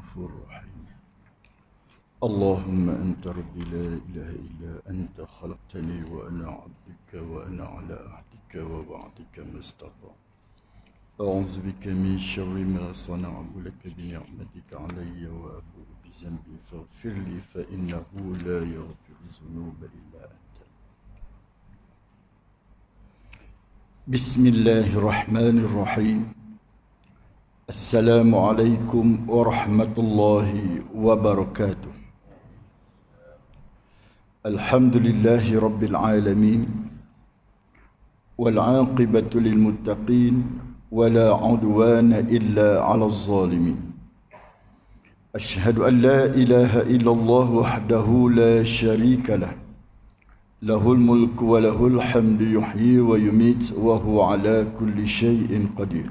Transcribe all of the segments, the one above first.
غفور رحيم اللهم أنت ربي لا إله إلا أنت خلقتني وأنا عبدك وأنا على عهدك ووعدك ما استطعت أعوذ بك من شر ما صنع لك بنعمتك علي وأبوء بذنبي فاغفر لي فإنه لا يغفر الذنوب إلا أنت بسم الله الرحمن الرحيم السلام عليكم ورحمة الله وبركاته الحمد لله رب العالمين والعاقبة للمتقين ولا عدوان إلا على الظالمين أشهد أن لا إله إلا الله وحده لا شريك له له الملك وله الحمد يحيي ويميت وهو على كل شيء قدير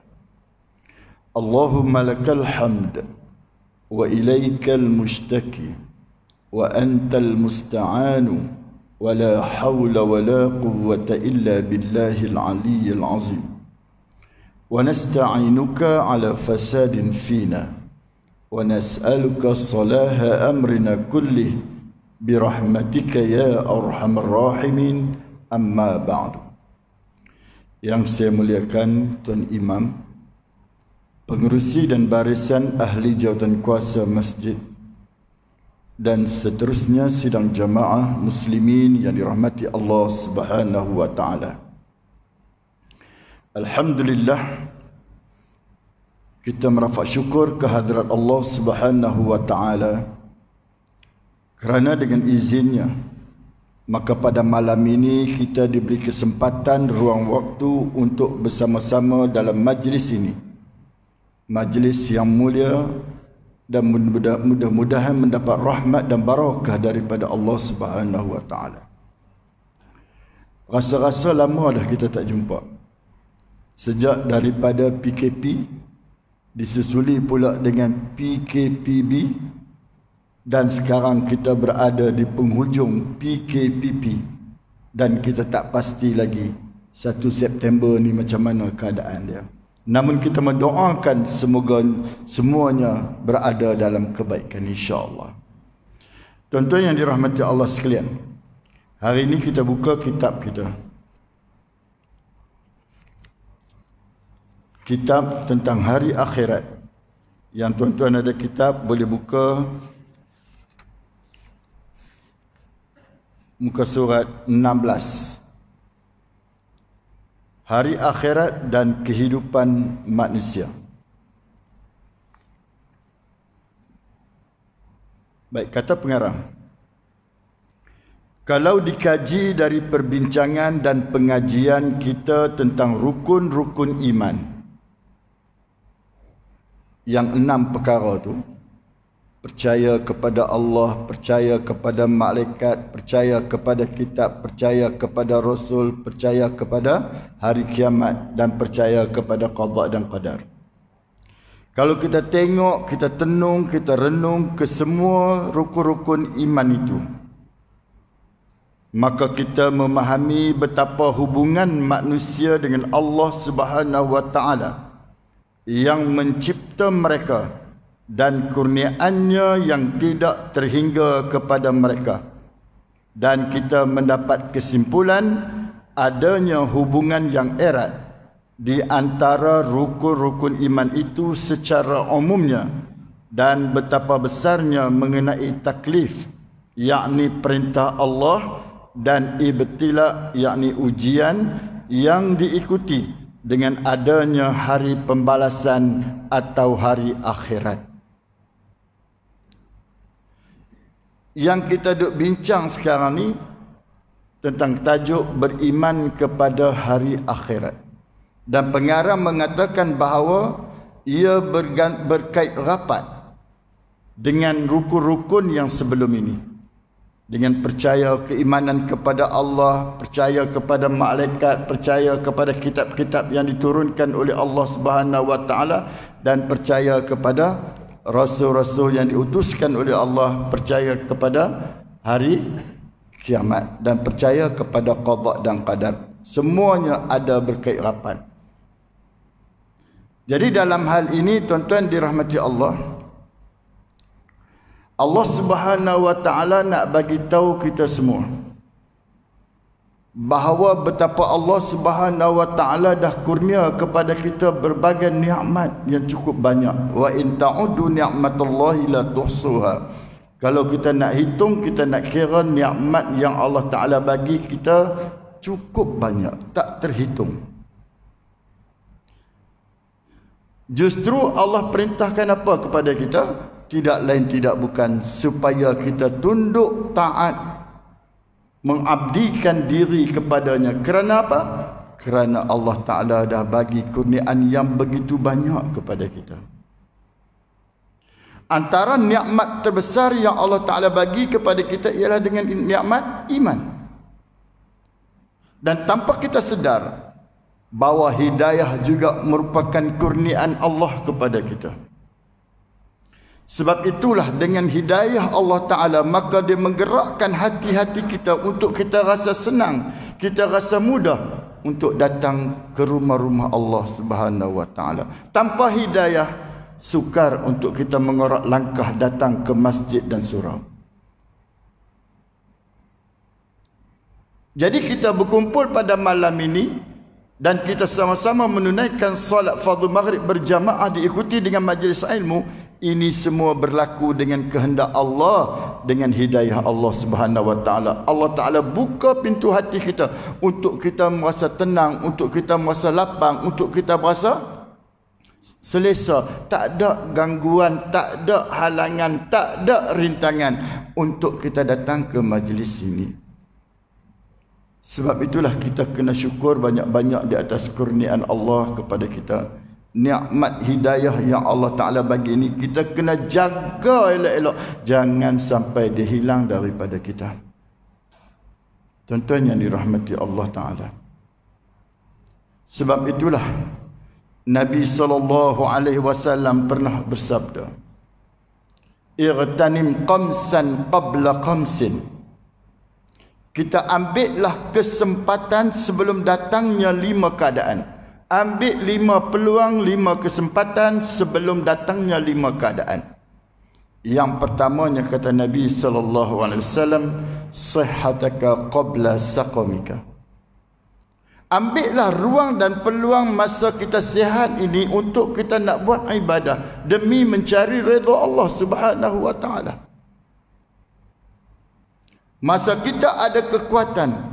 اللهم لك الحمد واليك المشتكي وانت المستعان ولا حول ولا قوه الا بالله العلي العظيم ونستعينك على فساد فينا ونسالك صلاح امرنا كله برحمتك يا ارحم الراحمين اما بعد yang saya muliakan tuan imam pengerusi dan barisan ahli jawatan kuasa masjid dan seterusnya sidang jamaah muslimin yang dirahmati Allah Subhanahu wa taala. Alhamdulillah kita merafak syukur kehadrat Allah Subhanahu wa taala kerana dengan izinnya maka pada malam ini kita diberi kesempatan ruang waktu untuk bersama-sama dalam majlis ini majlis yang mulia dan mudah-mudahan mendapat rahmat dan barakah daripada Allah Subhanahu Wa Taala. Rasa-rasa lama dah kita tak jumpa. Sejak daripada PKP disusuli pula dengan PKPB dan sekarang kita berada di penghujung PKPP dan kita tak pasti lagi 1 September ni macam mana keadaan dia. Namun kita mendoakan semoga semuanya berada dalam kebaikan insya-Allah. Tuan-tuan yang dirahmati Allah sekalian. Hari ini kita buka kitab kita. Kitab tentang hari akhirat. Yang tuan-tuan ada kitab boleh buka muka surat 16 hari akhirat dan kehidupan manusia. Baik, kata pengarang. Kalau dikaji dari perbincangan dan pengajian kita tentang rukun-rukun iman yang enam perkara itu, percaya kepada Allah, percaya kepada malaikat, percaya kepada kitab, percaya kepada rasul, percaya kepada hari kiamat dan percaya kepada qada dan qadar. Kalau kita tengok, kita tenung, kita renung ke semua rukun-rukun iman itu, maka kita memahami betapa hubungan manusia dengan Allah Subhanahu wa yang mencipta mereka dan kurniannya yang tidak terhingga kepada mereka. Dan kita mendapat kesimpulan adanya hubungan yang erat di antara rukun-rukun iman itu secara umumnya dan betapa besarnya mengenai taklif yakni perintah Allah dan ibtila yakni ujian yang diikuti dengan adanya hari pembalasan atau hari akhirat. yang kita duk bincang sekarang ni tentang tajuk beriman kepada hari akhirat. Dan pengarah mengatakan bahawa ia berkait rapat dengan rukun-rukun yang sebelum ini. Dengan percaya keimanan kepada Allah, percaya kepada malaikat, percaya kepada kitab-kitab yang diturunkan oleh Allah Subhanahu wa taala dan percaya kepada rasul-rasul yang diutuskan oleh Allah percaya kepada hari kiamat dan percaya kepada qada dan qadar. Semuanya ada berkait rapat. Jadi dalam hal ini tuan-tuan dirahmati Allah Allah Subhanahu wa taala nak bagi tahu kita semua bahawa betapa Allah Subhanahu wa taala dah kurnia kepada kita berbagai nikmat yang cukup banyak wa in ta'uddu ni'matallahi la tuhsuha kalau kita nak hitung kita nak kira nikmat yang Allah taala bagi kita cukup banyak tak terhitung justru Allah perintahkan apa kepada kita tidak lain tidak bukan supaya kita tunduk taat mengabdikan diri kepadanya kerana apa? kerana Allah Ta'ala dah bagi kurniaan yang begitu banyak kepada kita antara nikmat terbesar yang Allah Ta'ala bagi kepada kita ialah dengan nikmat iman dan tanpa kita sedar bahawa hidayah juga merupakan kurniaan Allah kepada kita. Sebab itulah dengan hidayah Allah Ta'ala Maka dia menggerakkan hati-hati kita Untuk kita rasa senang Kita rasa mudah Untuk datang ke rumah-rumah Allah Subhanahu Wa Ta'ala Tanpa hidayah Sukar untuk kita mengorak langkah Datang ke masjid dan surau Jadi kita berkumpul pada malam ini dan kita sama-sama menunaikan salat fardu maghrib berjamaah diikuti dengan majlis ilmu ini semua berlaku dengan kehendak Allah dengan hidayah Allah Subhanahu wa taala. Allah taala buka pintu hati kita untuk kita merasa tenang, untuk kita merasa lapang, untuk kita merasa selesa, tak ada gangguan, tak ada halangan, tak ada rintangan untuk kita datang ke majlis ini. Sebab itulah kita kena syukur banyak-banyak di atas kurnian Allah kepada kita nikmat hidayah yang Allah Taala bagi ini kita kena jaga elok-elok jangan sampai dia hilang daripada kita. Tuan-tuan yang dirahmati Allah Taala. Sebab itulah Nabi sallallahu alaihi wasallam pernah bersabda. Irtanim qamsan qabla qamsin. Kita ambillah kesempatan sebelum datangnya lima keadaan ambil lima peluang, lima kesempatan sebelum datangnya lima keadaan. Yang pertamanya kata Nabi sallallahu alaihi wasallam, sihataka qabla saqamika. Ambillah ruang dan peluang masa kita sihat ini untuk kita nak buat ibadah demi mencari redha Allah Subhanahu wa taala. Masa kita ada kekuatan,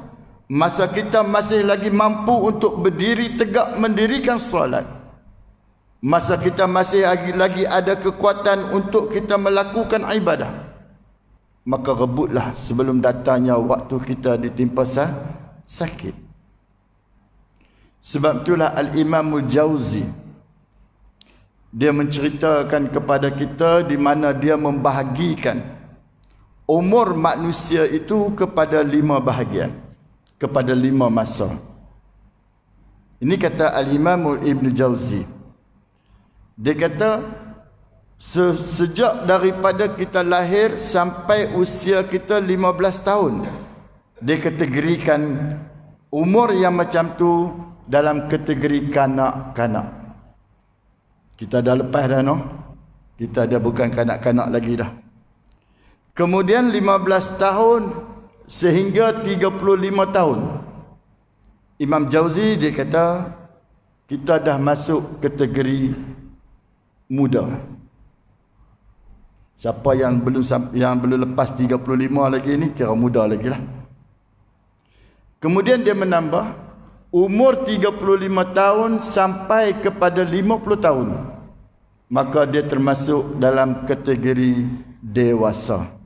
masa kita masih lagi mampu untuk berdiri tegak mendirikan solat masa kita masih lagi, lagi ada kekuatan untuk kita melakukan ibadah maka rebutlah sebelum datangnya waktu kita ditimpa sah, sakit sebab itulah al-Imam al-Jauzi dia menceritakan kepada kita di mana dia membahagikan umur manusia itu kepada lima bahagian kepada lima masa. Ini kata Al-Imam Ibn Jauzi. Dia kata, sejak daripada kita lahir sampai usia kita lima belas tahun, dia kategorikan umur yang macam tu dalam kategori kanak-kanak. Kita dah lepas dah no. Kita dah bukan kanak-kanak lagi dah. Kemudian lima belas tahun sehingga 35 tahun. Imam Jauzi dia kata kita dah masuk kategori muda. Siapa yang belum yang belum lepas 35 lagi ni kira muda lagi lah. Kemudian dia menambah umur 35 tahun sampai kepada 50 tahun maka dia termasuk dalam kategori dewasa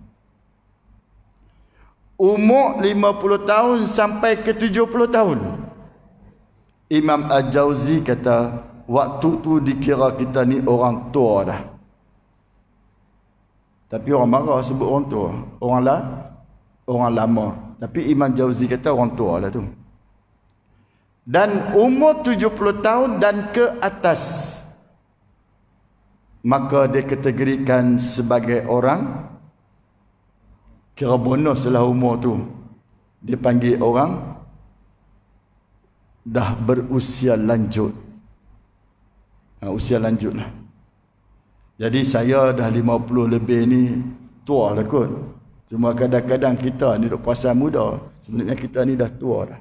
umur 50 tahun sampai ke 70 tahun. Imam Al-Jauzi kata, waktu tu dikira kita ni orang tua dah. Tapi orang marah sebut orang tua. Orang lah, orang lama. Tapi Imam Jauzi kata orang tua lah tu. Dan umur 70 tahun dan ke atas. Maka dia kategorikan sebagai orang tua kira bonus setelah umur tu dia panggil orang dah berusia lanjut ha, usia lanjut lah jadi saya dah 50 lebih ni tua lah kot cuma kadang-kadang kita ni duk perasan muda sebenarnya kita ni dah tua dah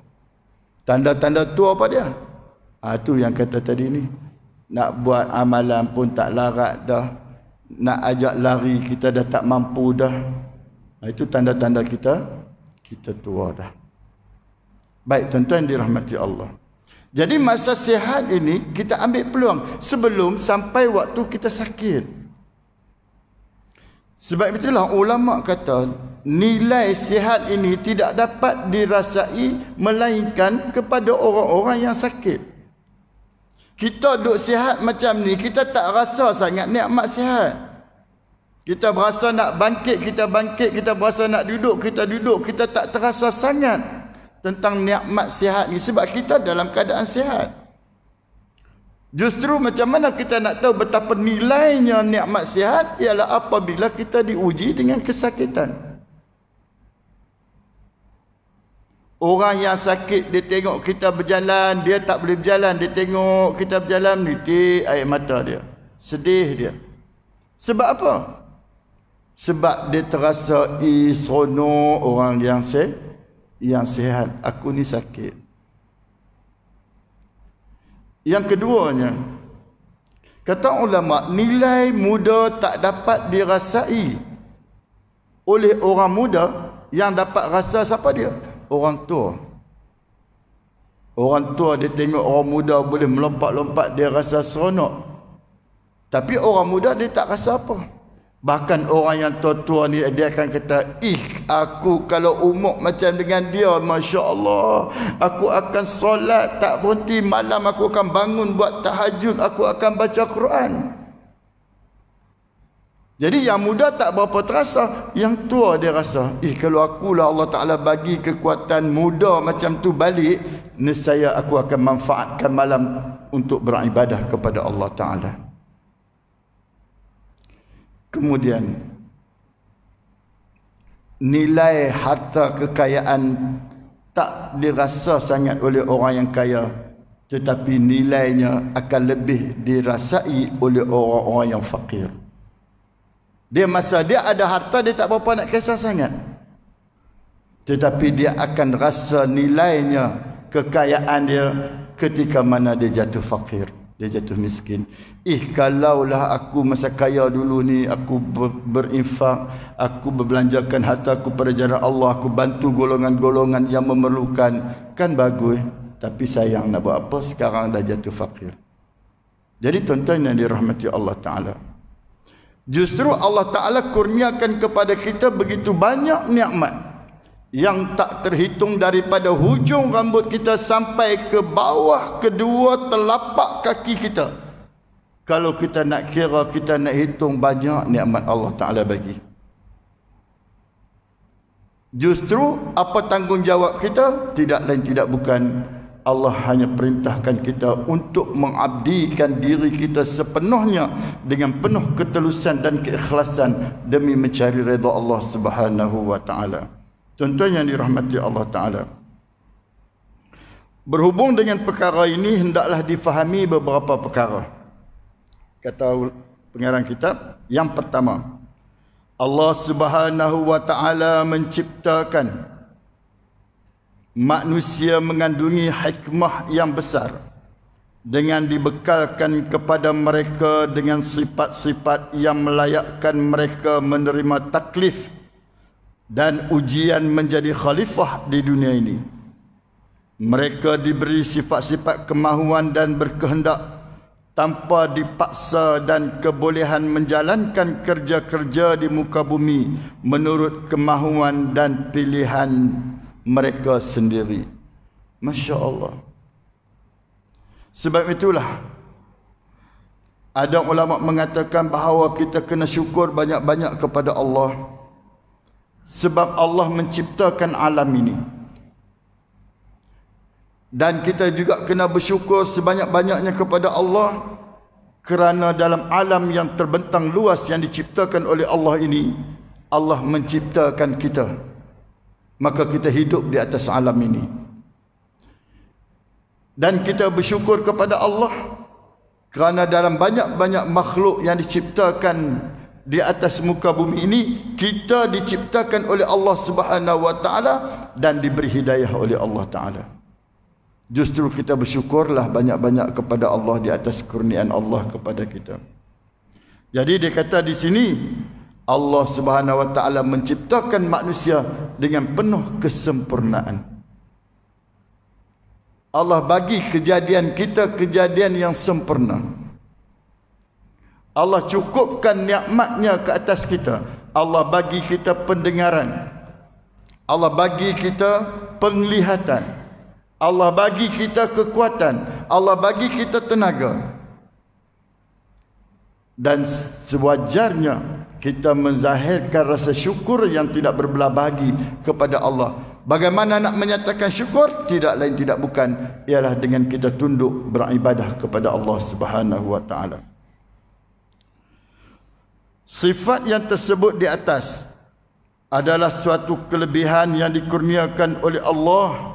tanda-tanda tua apa dia ha, tu yang kata tadi ni nak buat amalan pun tak larat dah nak ajak lari kita dah tak mampu dah itu tanda-tanda kita kita tua dah. Baik tuan-tuan dirahmati Allah. Jadi masa sihat ini kita ambil peluang sebelum sampai waktu kita sakit. Sebab itulah ulama kata nilai sihat ini tidak dapat dirasai melainkan kepada orang-orang yang sakit. Kita duduk sihat macam ni, kita tak rasa sangat nikmat sihat. Kita berasa nak bangkit, kita bangkit. Kita berasa nak duduk, kita duduk. Kita tak terasa sangat tentang nikmat sihat ni. Sebab kita dalam keadaan sihat. Justru macam mana kita nak tahu betapa nilainya nikmat sihat ialah apabila kita diuji dengan kesakitan. Orang yang sakit dia tengok kita berjalan, dia tak boleh berjalan, dia tengok kita berjalan, titik air mata dia. Sedih dia. Sebab apa? sebab dia terasa isrono orang yang se yang sihat aku ni sakit yang keduanya kata ulama nilai muda tak dapat dirasai oleh orang muda yang dapat rasa siapa dia orang tua orang tua dia tengok orang muda boleh melompat-lompat dia rasa seronok tapi orang muda dia tak rasa apa. Bahkan orang yang tua-tua ni dia akan kata, "Ih, aku kalau umur macam dengan dia, masya-Allah, aku akan solat tak berhenti, malam aku akan bangun buat tahajud, aku akan baca Quran." Jadi yang muda tak berapa terasa, yang tua dia rasa, "Ih, kalau aku lah Allah Taala bagi kekuatan muda macam tu balik, nescaya aku akan manfaatkan malam untuk beribadah kepada Allah Taala." Kemudian nilai harta kekayaan tak dirasa sangat oleh orang yang kaya tetapi nilainya akan lebih dirasai oleh orang-orang yang fakir. Dia masa dia ada harta dia tak berapa nak kisah sangat. Tetapi dia akan rasa nilainya kekayaan dia ketika mana dia jatuh fakir dia jatuh miskin ih kalaulah aku masa kaya dulu ni aku berinfak aku berbelanjakan harta aku pada jalan Allah aku bantu golongan-golongan yang memerlukan kan bagus tapi sayang nak buat apa sekarang dah jatuh fakir jadi tuan-tuan yang dirahmati Allah taala justru Allah taala kurniakan kepada kita begitu banyak nikmat yang tak terhitung daripada hujung rambut kita sampai ke bawah kedua telapak kaki kita. Kalau kita nak kira, kita nak hitung banyak nikmat Allah Ta'ala bagi. Justru apa tanggungjawab kita? Tidak lain tidak bukan Allah hanya perintahkan kita untuk mengabdikan diri kita sepenuhnya dengan penuh ketelusan dan keikhlasan demi mencari redha Allah Subhanahu wa taala. Tuan-tuan yang dirahmati Allah Ta'ala. Berhubung dengan perkara ini, hendaklah difahami beberapa perkara. Kata pengarang kitab, yang pertama. Allah Subhanahu Wa Ta'ala menciptakan manusia mengandungi hikmah yang besar dengan dibekalkan kepada mereka dengan sifat-sifat yang melayakkan mereka menerima taklif dan ujian menjadi khalifah di dunia ini. Mereka diberi sifat-sifat kemahuan dan berkehendak tanpa dipaksa dan kebolehan menjalankan kerja-kerja di muka bumi menurut kemahuan dan pilihan mereka sendiri. Masya Allah. Sebab itulah ada ulama mengatakan bahawa kita kena syukur banyak-banyak kepada Allah. Allah sebab Allah menciptakan alam ini. Dan kita juga kena bersyukur sebanyak-banyaknya kepada Allah kerana dalam alam yang terbentang luas yang diciptakan oleh Allah ini, Allah menciptakan kita. Maka kita hidup di atas alam ini. Dan kita bersyukur kepada Allah kerana dalam banyak-banyak makhluk yang diciptakan di atas muka bumi ini kita diciptakan oleh Allah Subhanahu wa taala dan diberi hidayah oleh Allah taala. Justru kita bersyukurlah banyak-banyak kepada Allah di atas kurnian Allah kepada kita. Jadi dia kata di sini Allah Subhanahu wa taala menciptakan manusia dengan penuh kesempurnaan. Allah bagi kejadian kita kejadian yang sempurna. Allah cukupkan nikmatnya ke atas kita. Allah bagi kita pendengaran. Allah bagi kita penglihatan. Allah bagi kita kekuatan. Allah bagi kita tenaga. Dan sewajarnya kita menzahirkan rasa syukur yang tidak berbelah bagi kepada Allah. Bagaimana nak menyatakan syukur? Tidak lain tidak bukan ialah dengan kita tunduk beribadah kepada Allah Subhanahu wa taala. Sifat yang tersebut di atas adalah suatu kelebihan yang dikurniakan oleh Allah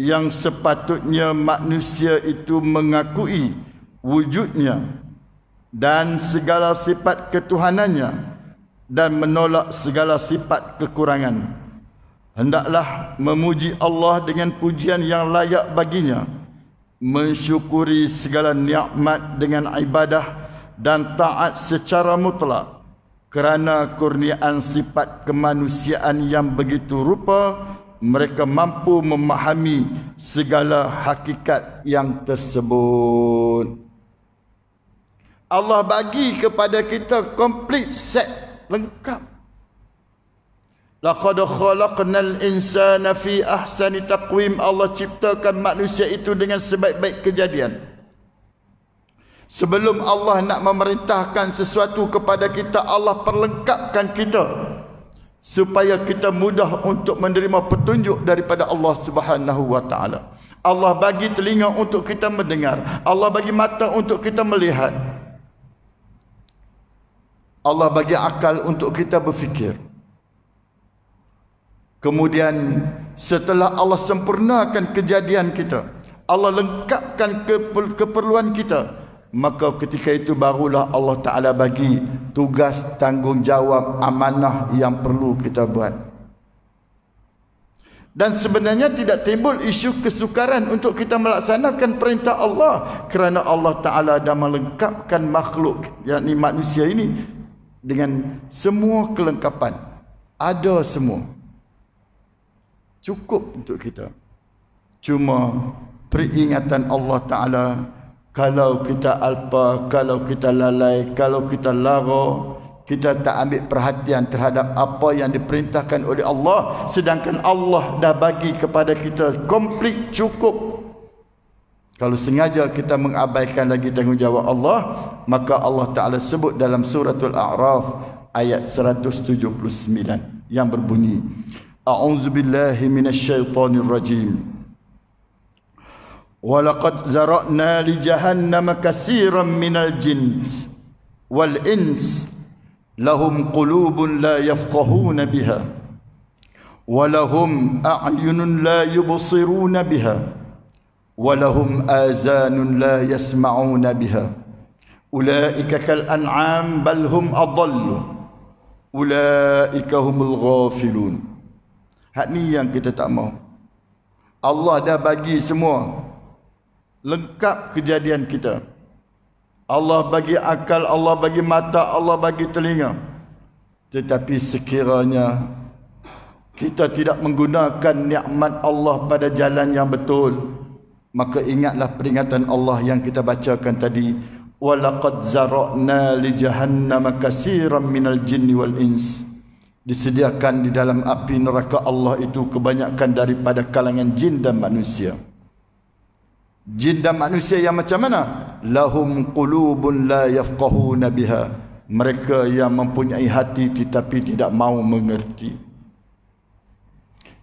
yang sepatutnya manusia itu mengakui wujudnya dan segala sifat ketuhanannya dan menolak segala sifat kekurangan hendaklah memuji Allah dengan pujian yang layak baginya mensyukuri segala nikmat dengan ibadah dan taat secara mutlak kerana kurniaan sifat kemanusiaan yang begitu rupa mereka mampu memahami segala hakikat yang tersebut Allah bagi kepada kita complete set lengkap laqad khalaqnal insana fi ahsani taqwim Allah ciptakan manusia itu dengan sebaik-baik kejadian Sebelum Allah nak memerintahkan sesuatu kepada kita, Allah perlengkapkan kita supaya kita mudah untuk menerima petunjuk daripada Allah Subhanahu wa taala. Allah bagi telinga untuk kita mendengar, Allah bagi mata untuk kita melihat. Allah bagi akal untuk kita berfikir. Kemudian setelah Allah sempurnakan kejadian kita, Allah lengkapkan keperluan kita maka ketika itu barulah Allah Ta'ala bagi tugas tanggungjawab amanah yang perlu kita buat. Dan sebenarnya tidak timbul isu kesukaran untuk kita melaksanakan perintah Allah kerana Allah Ta'ala dah melengkapkan makhluk yakni manusia ini dengan semua kelengkapan. Ada semua. Cukup untuk kita. Cuma peringatan Allah Ta'ala kalau kita alpa, kalau kita lalai, kalau kita lara, kita tak ambil perhatian terhadap apa yang diperintahkan oleh Allah sedangkan Allah dah bagi kepada kita komplit cukup kalau sengaja kita mengabaikan lagi tanggungjawab Allah maka Allah Taala sebut dalam suratul a'raf ayat 179 yang berbunyi a'udzubillahi minasyaitonirrajim rajim ولقد زرعنا لجهنم كثيرا من الجن والإنس لهم قلوب لا يفقهون بها ولهم أعين لا يبصرون بها ولهم آذان لا يسمعون بها أولئك كالأنعام بل هم أضل أولئك هم الغافلون هني كتتأمر الله دا بقي سموه lengkap kejadian kita. Allah bagi akal, Allah bagi mata, Allah bagi telinga. Tetapi sekiranya kita tidak menggunakan nikmat Allah pada jalan yang betul, maka ingatlah peringatan Allah yang kita bacakan tadi, walaqad zara'na li jahannam katsiran minal jinni wal ins. Disediakan di dalam api neraka Allah itu kebanyakan daripada kalangan jin dan manusia jin dan manusia yang macam mana lahum qulubun la yafqahuna biha mereka yang mempunyai hati tetapi tidak mau mengerti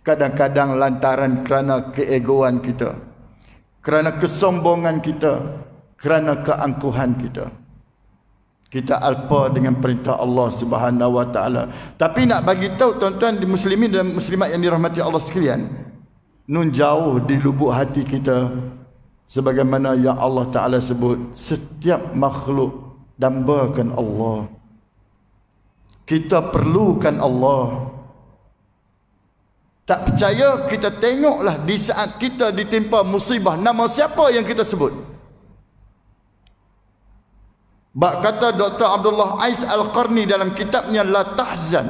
kadang-kadang lantaran kerana keegoan kita kerana kesombongan kita kerana keangkuhan kita kita alpa dengan perintah Allah Subhanahu wa taala tapi nak bagi tahu tuan-tuan di muslimin dan muslimat yang dirahmati Allah sekalian nun jauh di lubuk hati kita sebagaimana yang Allah Taala sebut setiap makhluk dambakan Allah kita perlukan Allah tak percaya kita tengoklah di saat kita ditimpa musibah nama siapa yang kita sebut bak kata Dr. Abdullah Ais Al-Qarni dalam kitabnya La Tahzan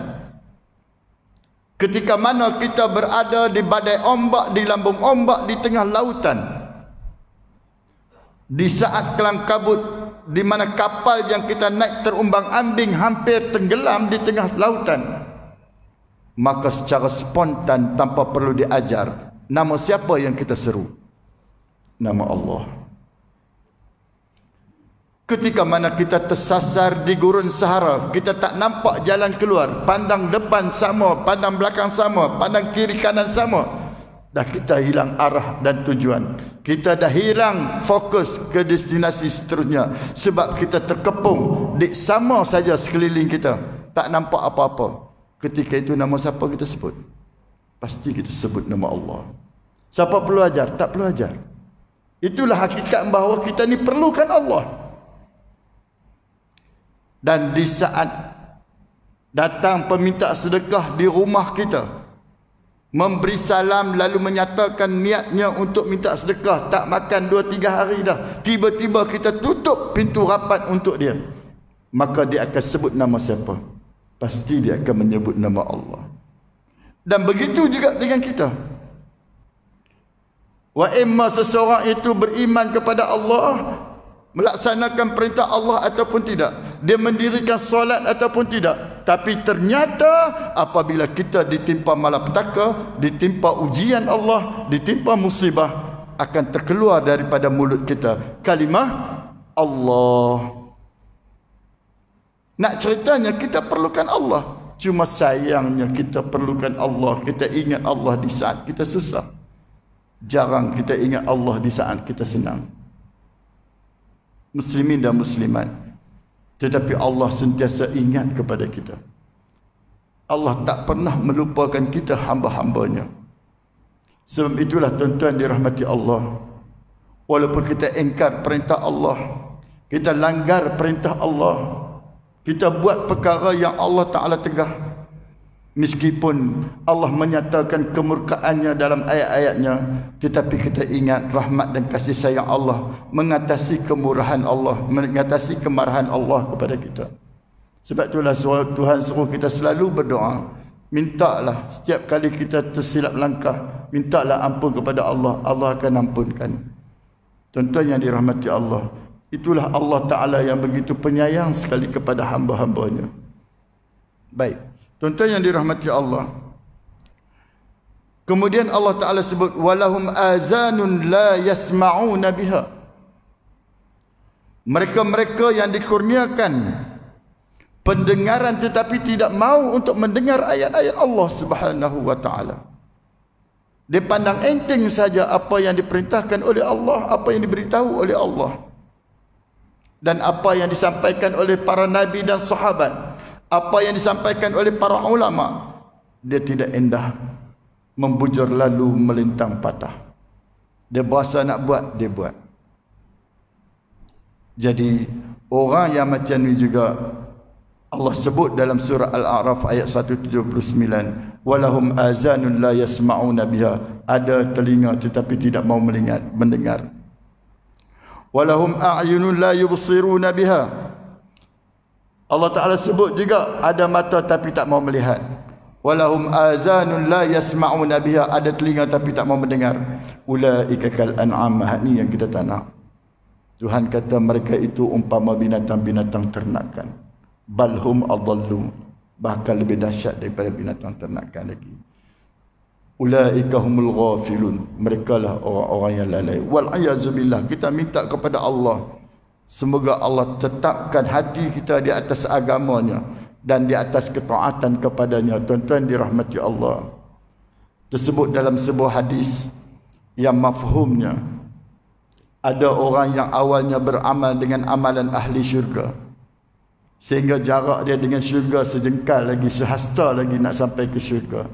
ketika mana kita berada di badai ombak di lambung ombak di tengah lautan di saat kelam kabut di mana kapal yang kita naik terumbang ambing hampir tenggelam di tengah lautan maka secara spontan tanpa perlu diajar nama siapa yang kita seru nama Allah ketika mana kita tersasar di gurun sahara kita tak nampak jalan keluar pandang depan sama pandang belakang sama pandang kiri kanan sama dah kita hilang arah dan tujuan. Kita dah hilang fokus ke destinasi seterusnya sebab kita terkepung di sama saja sekeliling kita. Tak nampak apa-apa. Ketika itu nama siapa kita sebut? Pasti kita sebut nama Allah. Siapa perlu ajar? Tak perlu ajar. Itulah hakikat bahawa kita ni perlukan Allah. Dan di saat datang peminta sedekah di rumah kita, memberi salam lalu menyatakan niatnya untuk minta sedekah tak makan dua tiga hari dah tiba-tiba kita tutup pintu rapat untuk dia maka dia akan sebut nama siapa pasti dia akan menyebut nama Allah dan begitu juga dengan kita wa imma seseorang itu beriman kepada Allah melaksanakan perintah Allah ataupun tidak dia mendirikan solat ataupun tidak tapi ternyata apabila kita ditimpa malapetaka ditimpa ujian Allah ditimpa musibah akan terkeluar daripada mulut kita kalimah Allah nak ceritanya kita perlukan Allah cuma sayangnya kita perlukan Allah kita ingat Allah di saat kita susah jarang kita ingat Allah di saat kita senang muslimin dan muslimat tetapi Allah sentiasa ingat kepada kita Allah tak pernah melupakan kita hamba-hambanya sebab itulah tuan-tuan dirahmati Allah walaupun kita engkar perintah Allah kita langgar perintah Allah kita buat perkara yang Allah Ta'ala tegah meskipun Allah menyatakan kemurkaannya dalam ayat-ayatnya tetapi kita ingat rahmat dan kasih sayang Allah mengatasi kemurahan Allah mengatasi kemarahan Allah kepada kita sebab itulah Tuhan suruh kita selalu berdoa mintalah setiap kali kita tersilap langkah mintalah ampun kepada Allah Allah akan ampunkan tuan-tuan yang dirahmati Allah itulah Allah Ta'ala yang begitu penyayang sekali kepada hamba-hambanya baik Tuan-tuan yang dirahmati Allah. Kemudian Allah Taala sebut walahum azanun la yasma'una biha. Mereka-mereka yang dikurniakan pendengaran tetapi tidak mau untuk mendengar ayat-ayat Allah Subhanahu wa taala. Dia pandang enteng saja apa yang diperintahkan oleh Allah, apa yang diberitahu oleh Allah. Dan apa yang disampaikan oleh para nabi dan sahabat apa yang disampaikan oleh para ulama dia tidak indah membujur lalu melintang patah dia berasa nak buat dia buat jadi orang yang macam ni juga Allah sebut dalam surah Al-A'raf ayat 179 walahum azanun la yasmau nabiha ada telinga tetapi tidak mau mendengar walahum a'yunun la yubsiruna biha Allah Taala sebut juga ada mata tapi tak mau melihat. Walahum azanun la yasma'una biha ada telinga tapi tak mau mendengar. Ulaika kal an'am ini yang kita tanam. Tuhan kata mereka itu umpama binatang-binatang ternakan. Balhum adallu bahkan lebih dahsyat daripada binatang ternakan lagi. Ulaika humul ghafilun. lah orang-orang yang lalai. Wal Kita minta kepada Allah Semoga Allah tetapkan hati kita di atas agamanya dan di atas ketaatan kepadanya. Tuan-tuan dirahmati Allah. Tersebut dalam sebuah hadis yang mafhumnya ada orang yang awalnya beramal dengan amalan ahli syurga sehingga jarak dia dengan syurga sejengkal lagi sehasta lagi nak sampai ke syurga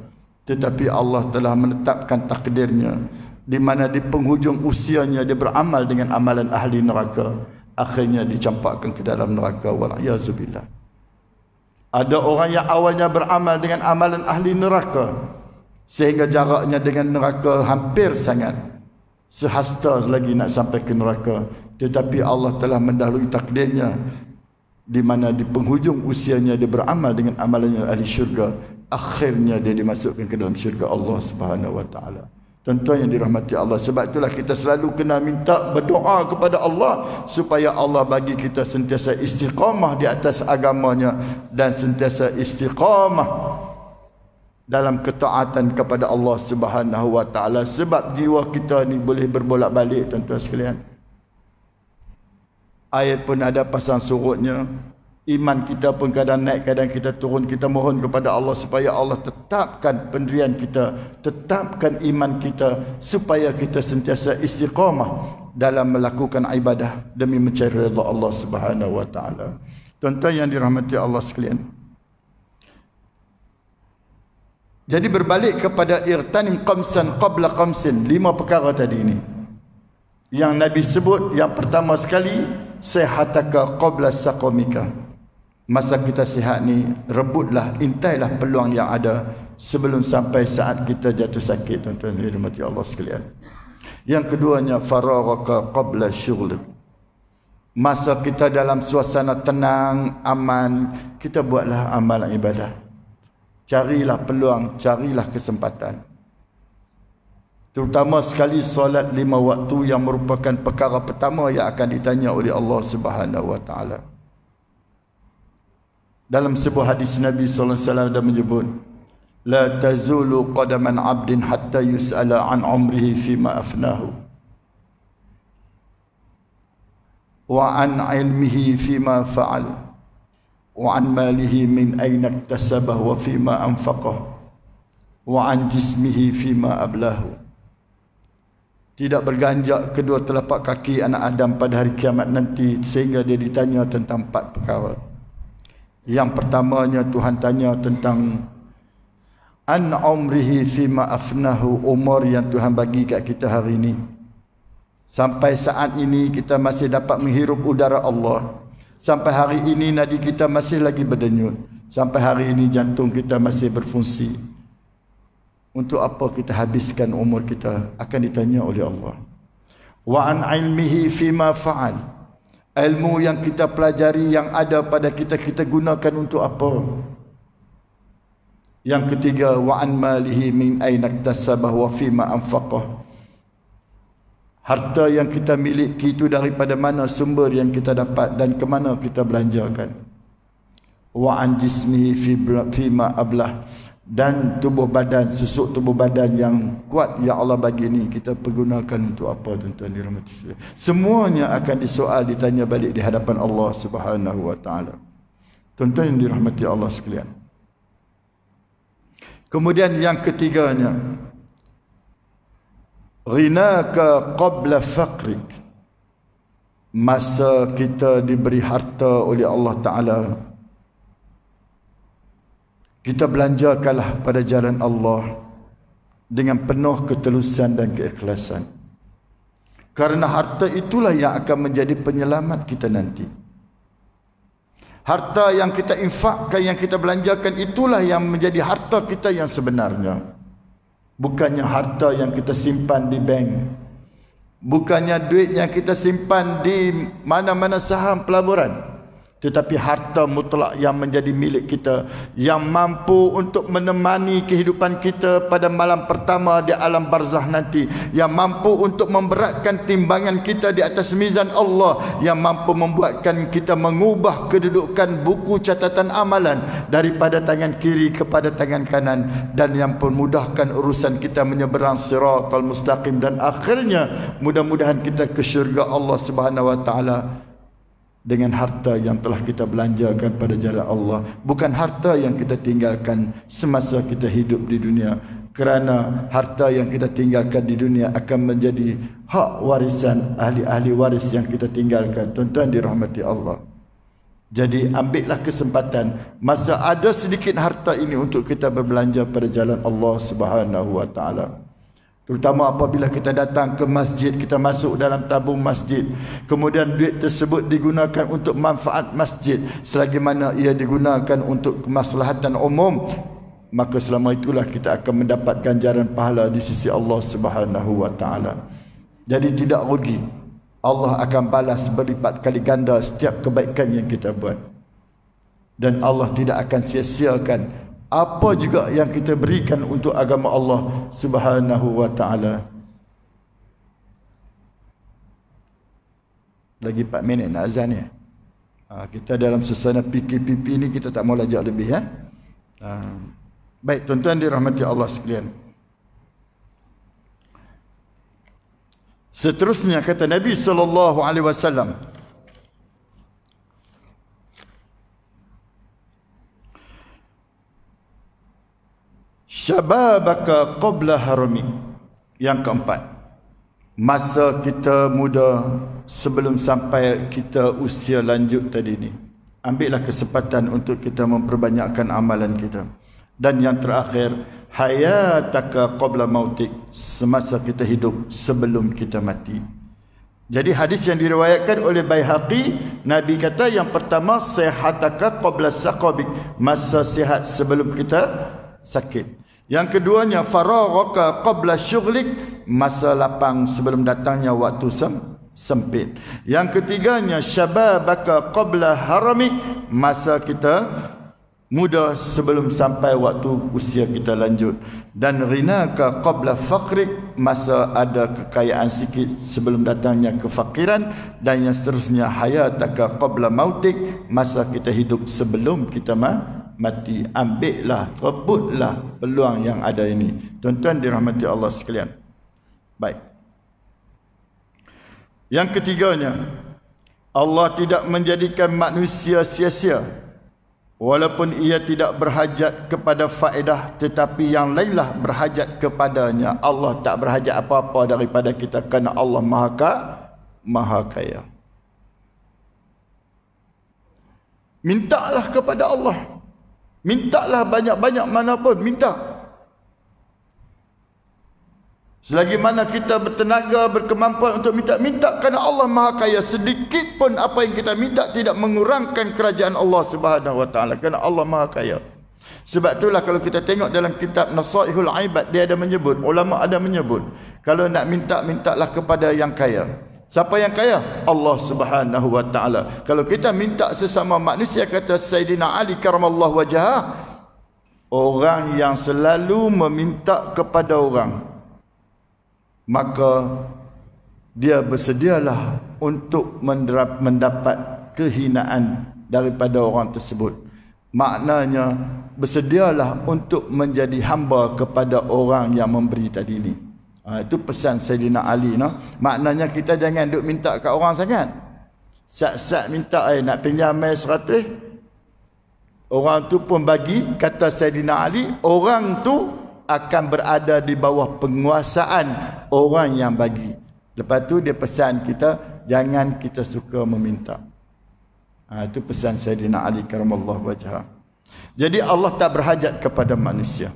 tetapi Allah telah menetapkan takdirnya di mana di penghujung usianya dia beramal dengan amalan ahli neraka akhirnya dicampakkan ke dalam neraka wal'iyazubillah ada orang yang awalnya beramal dengan amalan ahli neraka sehingga jaraknya dengan neraka hampir sangat sehasta lagi nak sampai ke neraka tetapi Allah telah mendahului takdirnya di mana di penghujung usianya dia beramal dengan amalan ahli syurga akhirnya dia dimasukkan ke dalam syurga Allah Subhanahu wa taala Tuan-tuan yang dirahmati Allah Sebab itulah kita selalu kena minta berdoa kepada Allah Supaya Allah bagi kita sentiasa istiqamah di atas agamanya Dan sentiasa istiqamah dalam ketaatan kepada Allah Subhanahu wa taala sebab jiwa kita ni boleh berbolak-balik tuan-tuan sekalian ayat pun ada pasang surutnya iman kita pun kadang naik kadang kita turun kita mohon kepada Allah supaya Allah tetapkan pendirian kita tetapkan iman kita supaya kita sentiasa istiqamah dalam melakukan ibadah demi mencari redha Allah Subhanahu wa taala tuan-tuan yang dirahmati Allah sekalian jadi berbalik kepada irtanim qamsan qabla qamsin lima perkara tadi ini yang nabi sebut yang pertama sekali sehataka qabla saqamika masa kita sihat ni rebutlah intailah peluang yang ada sebelum sampai saat kita jatuh sakit tuan-tuan dan -tuan, Allah sekalian yang keduanya faraqa qabla syughl masa kita dalam suasana tenang aman kita buatlah amalan ibadah carilah peluang carilah kesempatan terutama sekali solat lima waktu yang merupakan perkara pertama yang akan ditanya oleh Allah Subhanahu wa taala dalam sebuah hadis Nabi SAW ada menyebut La tazulu qadaman abdin hatta yus'ala an umrihi fima afnahu Wa an ilmihi fima fa'al Wa an malihi min aina tasabah wa fima anfaqah Wa an jismihi fima ablahu tidak berganjak kedua telapak kaki anak Adam pada hari kiamat nanti sehingga dia ditanya tentang empat perkara. Yang pertamanya Tuhan tanya tentang an umrihi fi ma afnahu umur yang Tuhan bagi kat kita hari ini. Sampai saat ini kita masih dapat menghirup udara Allah. Sampai hari ini nadi kita masih lagi berdenyut. Sampai hari ini jantung kita masih berfungsi. Untuk apa kita habiskan umur kita akan ditanya oleh Allah. Wa an ilmihi fi ma fa'al. Ilmu yang kita pelajari yang ada pada kita kita gunakan untuk apa? Yang ketiga wa an malihi min ainak tasabah wa fima anfaqah. Harta yang kita miliki itu daripada mana sumber yang kita dapat dan ke mana kita belanjakan. Wa an jismihi fi fima ablah dan tubuh badan sesuk tubuh badan yang kuat yang Allah bagi ini kita pergunakan untuk apa tuan-tuan dirahmati -tuan. semuanya akan disoal ditanya balik di hadapan Allah Subhanahu wa taala tuan-tuan yang dirahmati Allah sekalian kemudian yang ketiganya ghinaka qabla faqrik masa kita diberi harta oleh Allah taala kita belanjakanlah pada jalan Allah dengan penuh ketelusan dan keikhlasan. Karena harta itulah yang akan menjadi penyelamat kita nanti. Harta yang kita infakkan, yang kita belanjakan itulah yang menjadi harta kita yang sebenarnya. Bukannya harta yang kita simpan di bank. Bukannya duit yang kita simpan di mana-mana saham pelaburan tetapi harta mutlak yang menjadi milik kita yang mampu untuk menemani kehidupan kita pada malam pertama di alam barzah nanti yang mampu untuk memberatkan timbangan kita di atas mizan Allah yang mampu membuatkan kita mengubah kedudukan buku catatan amalan daripada tangan kiri kepada tangan kanan dan yang memudahkan urusan kita menyeberang siratal mustaqim dan akhirnya mudah-mudahan kita ke syurga Allah Subhanahu wa taala dengan harta yang telah kita belanjakan pada jalan Allah bukan harta yang kita tinggalkan semasa kita hidup di dunia kerana harta yang kita tinggalkan di dunia akan menjadi hak warisan ahli-ahli waris yang kita tinggalkan tuan-tuan dirahmati Allah jadi ambillah kesempatan masa ada sedikit harta ini untuk kita berbelanja pada jalan Allah Subhanahu wa taala Terutama apabila kita datang ke masjid, kita masuk dalam tabung masjid. Kemudian duit tersebut digunakan untuk manfaat masjid. Selagi mana ia digunakan untuk kemaslahatan umum, maka selama itulah kita akan mendapatkan jaran pahala di sisi Allah Subhanahu wa Jadi tidak rugi. Allah akan balas berlipat kali ganda setiap kebaikan yang kita buat. Dan Allah tidak akan sia-siakan apa juga yang kita berikan untuk agama Allah Subhanahu wa taala. Lagi 4 minit nak azan ya. Ha, kita dalam sesana PKPP ni kita tak mau lajak lebih ya. Ha. Baik tuan-tuan dirahmati Allah sekalian. Seterusnya kata Nabi sallallahu alaihi wasallam, syababaka qabla harami yang keempat masa kita muda sebelum sampai kita usia lanjut tadi ni ambillah kesempatan untuk kita memperbanyakkan amalan kita dan yang terakhir hayataka qabla mautik semasa kita hidup sebelum kita mati jadi hadis yang diriwayatkan oleh Baihaqi Nabi kata yang pertama sihataka qabla saqabik masa sihat sebelum kita sakit. Yang keduanya faragha qabla syughlik masa lapang sebelum datangnya waktu sem sempit. Yang ketiganya syababaka qabla haramik masa kita muda sebelum sampai waktu usia kita lanjut dan rinaka qabla faqrik masa ada kekayaan sikit sebelum datangnya kefakiran dan yang seterusnya hayataka qabla mautik masa kita hidup sebelum kita ma mati ambillah rebutlah peluang yang ada ini tuan-tuan dirahmati Allah sekalian baik yang ketiganya Allah tidak menjadikan manusia sia-sia walaupun ia tidak berhajat kepada faedah tetapi yang lainlah berhajat kepadanya Allah tak berhajat apa-apa daripada kita kerana Allah Maha Kaya Maha Kaya Mintalah kepada Allah Mintalah banyak-banyak mana pun, minta. Selagi mana kita bertenaga, berkemampuan untuk minta, minta kerana Allah Maha Kaya. Sedikit pun apa yang kita minta tidak mengurangkan kerajaan Allah Subhanahu Wa Taala. Kerana Allah Maha Kaya. Sebab itulah kalau kita tengok dalam kitab Nasaihul Aibad, dia ada menyebut, ulama ada menyebut. Kalau nak minta, mintalah kepada yang kaya. Siapa yang kaya? Allah Subhanahu wa taala. Kalau kita minta sesama manusia kata Sayyidina Ali karamallahu wajah orang yang selalu meminta kepada orang maka dia bersedialah untuk mendapat kehinaan daripada orang tersebut. Maknanya bersedialah untuk menjadi hamba kepada orang yang memberi tadi ini. Ha, itu pesan Sayyidina Ali. No? Maknanya kita jangan duduk minta ke orang sangat. Sat-sat minta eh, nak pinjam mai seratus. Orang tu pun bagi, kata Sayyidina Ali, orang tu akan berada di bawah penguasaan orang yang bagi. Lepas tu dia pesan kita, jangan kita suka meminta. Ha, itu pesan Sayyidina Ali karamallahu wajah. Jadi Allah tak berhajat kepada manusia.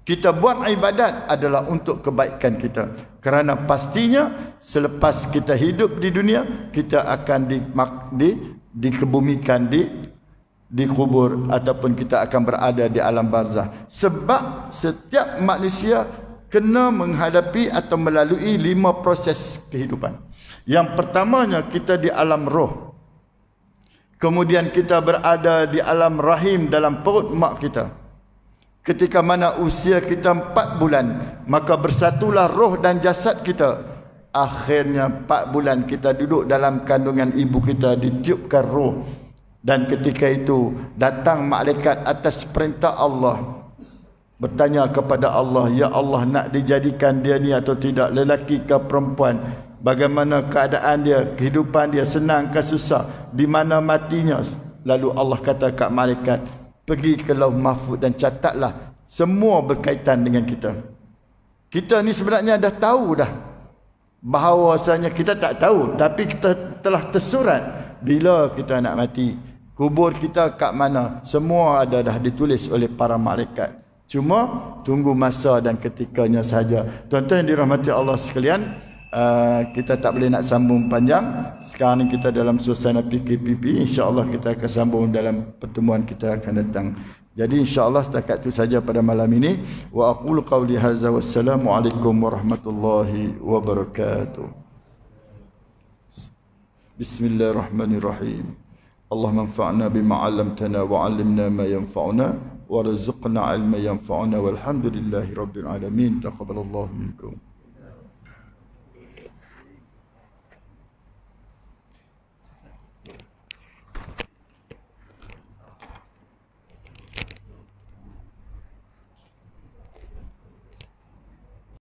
Kita buat ibadat adalah untuk kebaikan kita. Kerana pastinya selepas kita hidup di dunia, kita akan di, di, dikebumikan di kubur ataupun kita akan berada di alam barzah. Sebab setiap manusia kena menghadapi atau melalui lima proses kehidupan. Yang pertamanya kita di alam roh. Kemudian kita berada di alam rahim dalam perut mak kita ketika mana usia kita empat bulan maka bersatulah roh dan jasad kita akhirnya empat bulan kita duduk dalam kandungan ibu kita ditiupkan roh dan ketika itu datang malaikat atas perintah Allah bertanya kepada Allah ya Allah nak dijadikan dia ni atau tidak lelaki ke perempuan bagaimana keadaan dia kehidupan dia senang ke susah di mana matinya lalu Allah kata kat malaikat pergi ke lauh mahfud dan catatlah semua berkaitan dengan kita. Kita ni sebenarnya dah tahu dah bahawasanya kita tak tahu tapi kita telah tersurat bila kita nak mati. Kubur kita kat mana? Semua ada dah ditulis oleh para malaikat. Cuma tunggu masa dan ketikanya saja. Tuan-tuan yang dirahmati Allah sekalian, Uh, kita tak boleh nak sambung panjang sekarang kita dalam suasana PKPP insyaallah kita akan sambung dalam pertemuan kita akan datang jadi insyaallah setakat itu saja pada malam ini wa aqulu qawli hadza wassalamu alaikum warahmatullahi wabarakatuh bismillahirrahmanirrahim Allah manfa'na bima 'allamtana wa 'allimna ma yanfa'una warzuqna 'ilma yanfa'una walhamdulillahi rabbil alamin taqabbalallahu minkum